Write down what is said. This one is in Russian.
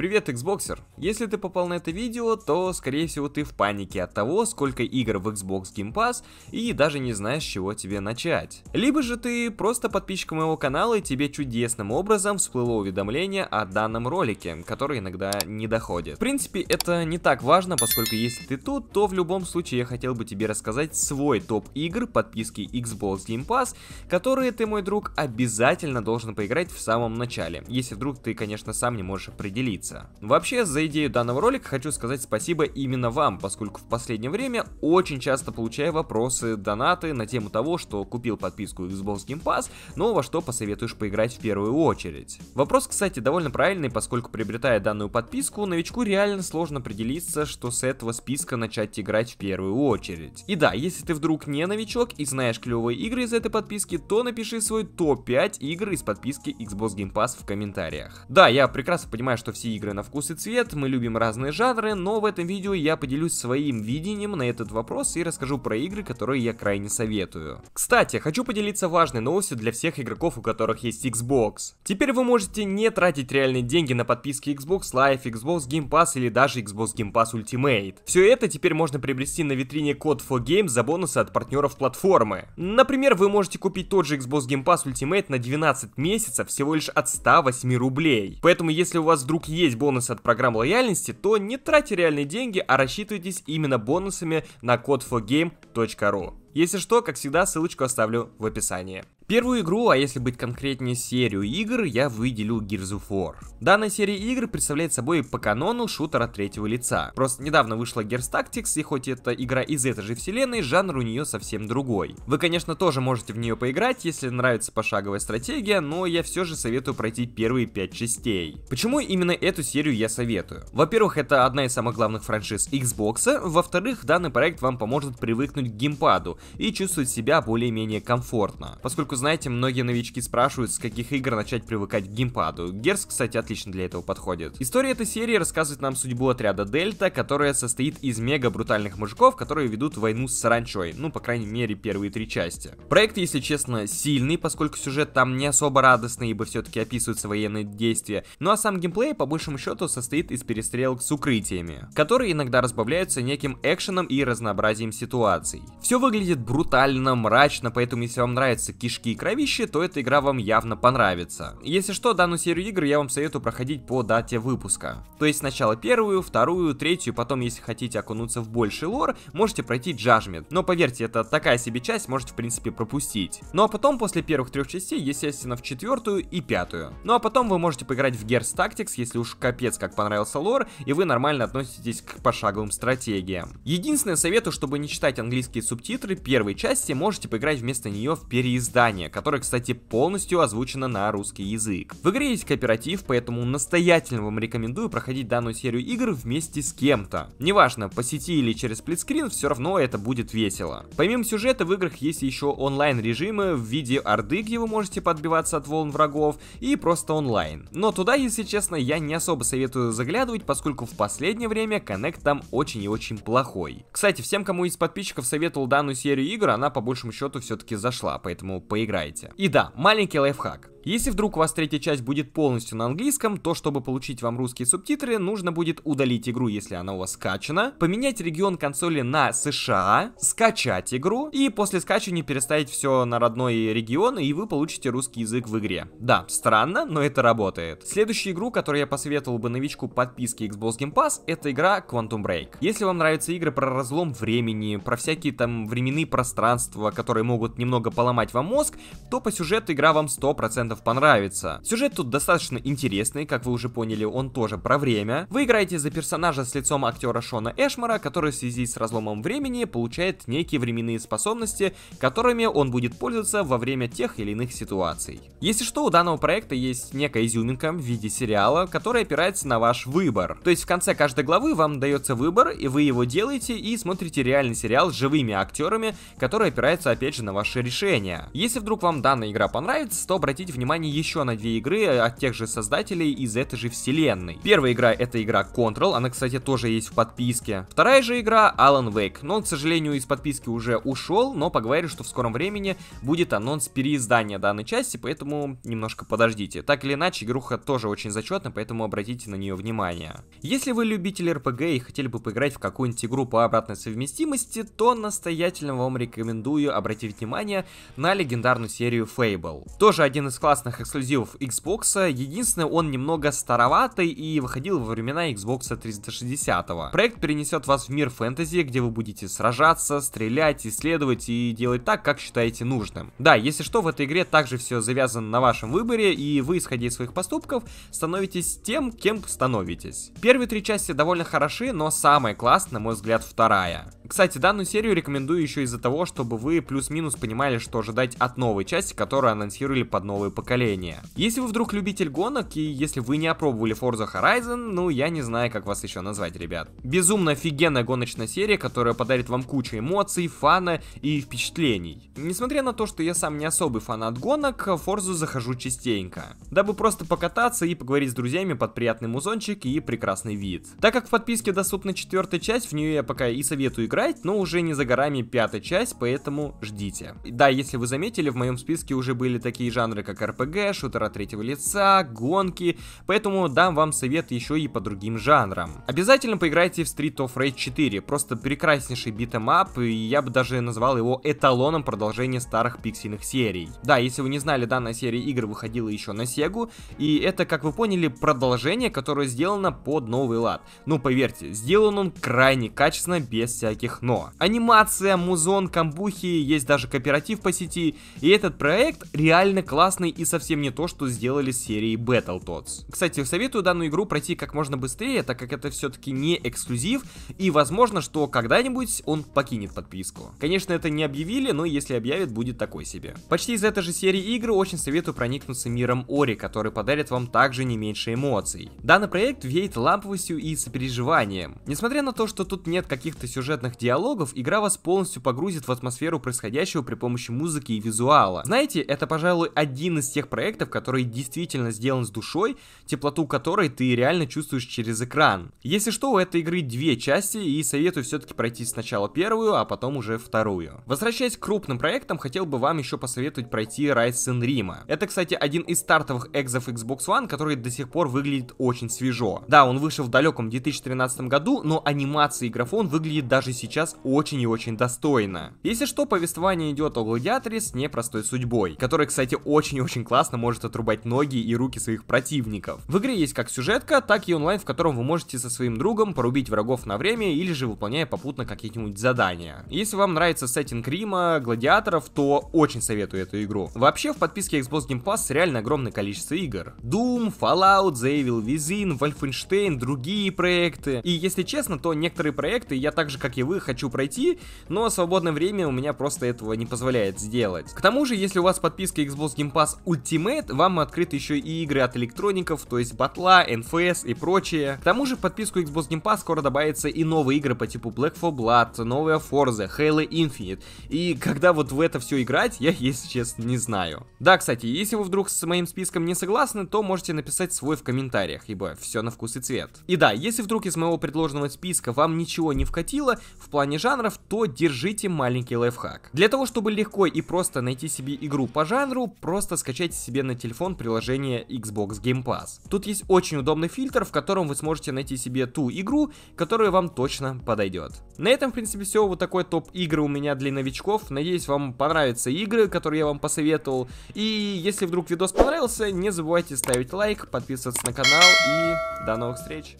Привет, Xboxer! Если ты попал на это видео, то, скорее всего, ты в панике от того, сколько игр в Xbox Game Pass и даже не знаешь, с чего тебе начать. Либо же ты просто подписчик моего канала и тебе чудесным образом всплыло уведомление о данном ролике, который иногда не доходит. В принципе, это не так важно, поскольку если ты тут, то в любом случае я хотел бы тебе рассказать свой топ игр подписки Xbox Game Pass, которые ты, мой друг, обязательно должен поиграть в самом начале, если вдруг ты, конечно, сам не можешь определиться появится. Вообще, за идею данного ролика хочу сказать спасибо именно вам, поскольку в последнее время очень часто получаю вопросы, донаты на тему того, что купил подписку Xbox Game Pass, но во что посоветуешь поиграть в первую очередь. Вопрос, кстати, довольно правильный, поскольку приобретая данную подписку, новичку реально сложно определиться, что с этого списка начать играть в первую очередь. И да, если ты вдруг не новичок и знаешь клевые игры из этой подписки, то напиши свой топ-5 игр из подписки Xbox Game Pass в комментариях. Да, я прекрасно понимаю, что все игры игры на вкус и цвет, мы любим разные жанры, но в этом видео я поделюсь своим видением на этот вопрос и расскажу про игры, которые я крайне советую. Кстати, хочу поделиться важной новостью для всех игроков, у которых есть Xbox. Теперь вы можете не тратить реальные деньги на подписки Xbox Live, Xbox Game Pass или даже Xbox Game Pass Ultimate. Все это теперь можно приобрести на витрине Code for Games за бонусы от партнеров платформы. Например, вы можете купить тот же Xbox Game Pass Ultimate на 12 месяцев всего лишь от 108 рублей. Поэтому если у вас вдруг есть бонусы от программ лояльности, то не тратьте реальные деньги, а рассчитывайтесь именно бонусами на codeforgame.ru. Если что, как всегда, ссылочку оставлю в описании. Первую игру, а если быть конкретнее серию игр, я выделю Gears of War. Данная серия игр представляет собой по канону шутера третьего лица. Просто недавно вышла Gears Tactics, и хоть это игра из этой же вселенной, жанр у нее совсем другой. Вы, конечно, тоже можете в нее поиграть, если нравится пошаговая стратегия, но я все же советую пройти первые пять частей. Почему именно эту серию я советую? Во-первых, это одна из самых главных франшиз Xbox, во-вторых, данный проект вам поможет привыкнуть к геймпаду и чувствовать себя более-менее комфортно, поскольку знаете, многие новички спрашивают, с каких игр начать привыкать к геймпаду. Герс, кстати, отлично для этого подходит. История этой серии рассказывает нам судьбу отряда Дельта, которая состоит из мега-брутальных мужиков, которые ведут войну с саранчой, ну, по крайней мере, первые три части. Проект, если честно, сильный, поскольку сюжет там не особо радостный, ибо все-таки описываются военные действия, ну а сам геймплей, по большому счету, состоит из перестрелок с укрытиями, которые иногда разбавляются неким экшеном и разнообразием ситуаций. Все выглядит брутально, мрачно, поэтому если вам нравится кишки кишки и кровищи, то эта игра вам явно понравится. Если что, данную серию игр я вам советую проходить по дате выпуска. То есть сначала первую, вторую, третью, потом, если хотите окунуться в больший лор, можете пройти Judgment. Но поверьте, это такая себе часть, можете в принципе пропустить. Ну а потом, после первых трех частей, естественно, в четвертую и пятую. Ну а потом вы можете поиграть в Gears Tactics, если уж капец как понравился лор, и вы нормально относитесь к пошаговым стратегиям. Единственное советую, чтобы не читать английские субтитры первой части, можете поиграть вместо нее в переиздание название, которое, кстати, полностью озвучена на русский язык. В игре есть кооператив, поэтому настоятельно вам рекомендую проходить данную серию игр вместе с кем-то. Неважно, по сети или через сплитскрин, все равно это будет весело. Помимо сюжета в играх есть еще онлайн режимы в виде орды, где вы можете подбиваться от волн врагов, и просто онлайн. Но туда, если честно, я не особо советую заглядывать, поскольку в последнее время коннект там очень и очень плохой. Кстати, всем, кому из подписчиков советовал данную серию игр, она по большему счету все-таки зашла, поэтому по играете. И да, маленький лайфхак. Если вдруг у вас третья часть будет полностью на английском, то чтобы получить вам русские субтитры, нужно будет удалить игру, если она у вас скачана, поменять регион консоли на США, скачать игру и после скачивания переставить все на родной регион, и вы получите русский язык в игре. Да, странно, но это работает. Следующую игру, которую я посоветовал бы новичку подписки Xbox Game Pass, это игра Quantum Break. Если вам нравятся игры про разлом времени, про всякие там временные пространства, которые могут немного поломать вам мозг, то по сюжету игра вам 100% 100% понравится. Сюжет тут достаточно интересный, как вы уже поняли, он тоже про время. Вы играете за персонажа с лицом актера Шона Эшмара, который в связи с разломом времени получает некие временные способности, которыми он будет пользоваться во время тех или иных ситуаций. Если что, у данного проекта есть некая изюминка в виде сериала, который опирается на ваш выбор. То есть в конце каждой главы вам дается выбор, и вы его делаете и смотрите реальный сериал с живыми актерами, который опирается опять же на ваши решения. Если вдруг вам данная игра понравится, то обратите внимание внимание еще на две игры э, от тех же создателей из этой же вселенной. Первая игра это игра Control, она, кстати, тоже есть в подписке. Вторая же игра Alan Wake, но он, к сожалению, из подписки уже ушел, но поговорили, что в скором времени будет анонс переиздания данной части, поэтому немножко подождите. Так или иначе, игруха тоже очень зачетна, поэтому обратите на нее внимание. Если вы любитель RPG и хотели бы поиграть в какую-нибудь игру по обратной совместимости, то настоятельно вам рекомендую обратить внимание на легендарную серию Fable. Тоже один из классов классных эксклюзивов Xbox. Единственное, он немного староватый и выходил во времена Xbox 360. Проект перенесет вас в мир фэнтези, где вы будете сражаться, стрелять, исследовать и делать так, как считаете нужным. Да, если что, в этой игре также все завязано на вашем выборе, и вы, исходя из своих поступков, становитесь тем, кем становитесь. Первые три части довольно хороши, но самая классная, на мой взгляд, вторая. Кстати, данную серию рекомендую еще из-за того, чтобы вы плюс-минус понимали, что ожидать от новой части, которую анонсировали под новое поколение. Если вы вдруг любитель гонок, и если вы не опробовали Forza Horizon, ну я не знаю, как вас еще назвать, ребят. Безумно офигенная гоночная серия, которая подарит вам кучу эмоций, фана и впечатлений. Несмотря на то, что я сам не особый фанат гонок, в Forza захожу частенько, дабы просто покататься и поговорить с друзьями под приятный музончик и прекрасный вид. Так как в подписке доступна четвертая часть, в нее я пока и советую играть, играть, но уже не за горами пятая часть, поэтому ждите. Да, если вы заметили, в моем списке уже были такие жанры, как РПГ, шутер третьего лица, гонки, поэтому дам вам совет еще и по другим жанрам. Обязательно поиграйте в Street of Rage 4, просто прекраснейший битэмап, и я бы даже назвал его эталоном продолжения старых пиксельных серий. Да, если вы не знали, данная серия игр выходила еще на Сегу, и это, как вы поняли, продолжение, которое сделано под новый лад. Ну, поверьте, сделан он крайне качественно, без всяких них «но». Анимация, музон, камбухи, есть даже кооператив по сети, и этот проект реально классный и совсем не то, что сделали с серией Battletoads. Кстати, советую данную игру пройти как можно быстрее, так как это все-таки не эксклюзив, и возможно, что когда-нибудь он покинет подписку. Конечно, это не объявили, но если объявят, будет такой себе. Почти из этой же серии игр очень советую проникнуться миром Ори, который подарит вам также не меньше эмоций. Данный проект веет ламповостью и сопереживанием. Несмотря на то, что тут нет каких-то сюжетных диалогов игра вас полностью погрузит в атмосферу происходящего при помощи музыки и визуала. Знаете, это, пожалуй, один из тех проектов, который действительно сделан с душой, теплоту которой ты реально чувствуешь через экран. Если что, у этой игры две части, и советую все-таки пройти сначала первую, а потом уже вторую. Возвращаясь к крупным проектам, хотел бы вам еще посоветовать пройти Rise Sin Rima. Это, кстати, один из стартовых экзов Xbox One, который до сих пор выглядит очень свежо. Да, он вышел в далеком 2013 году, но анимация и графон выглядит даже сейчас очень и очень достойно. Если что, повествование идет о гладиаторе с непростой судьбой, который, кстати, очень и очень классно может отрубать ноги и руки своих противников. В игре есть как сюжетка, так и онлайн, в котором вы можете со своим другом порубить врагов на время или же выполняя попутно какие-нибудь задания. Если вам нравится сеттинг Рима, гладиаторов, то очень советую эту игру. Вообще, в подписке Xbox Game Pass реально огромное количество игр. Doom, Fallout, The Evil Within, Wolfenstein, другие проекты. И если честно, то некоторые проекты я так же, как и вы, живых хочу пройти, но свободное время у меня просто этого не позволяет сделать. К тому же, если у вас подписка Xbox Game Pass Ultimate, вам открыты еще и игры от электроников, то есть батла, NFS и прочее. К тому же, в подписку Xbox Game Pass скоро добавятся и новые игры по типу Black 4 Blood, новые Forza, Halo Infinite. И когда вот в это все играть, я, если честно, не знаю. Да, кстати, если вы вдруг с моим списком не согласны, то можете написать свой в комментариях, ибо все на вкус и цвет. И да, если вдруг из моего предложенного списка вам ничего не вкатило, в плане жанров, то держите маленький лайфхак. Для того, чтобы легко и просто найти себе игру по жанру, просто скачайте себе на телефон приложение Xbox Game Pass. Тут есть очень удобный фильтр, в котором вы сможете найти себе ту игру, которая вам точно подойдет. На этом, в принципе, все. Вот такой топ игры у меня для новичков. Надеюсь, вам понравятся игры, которые я вам посоветовал. И если вдруг видос понравился, не забывайте ставить лайк, подписываться на канал и до новых встреч!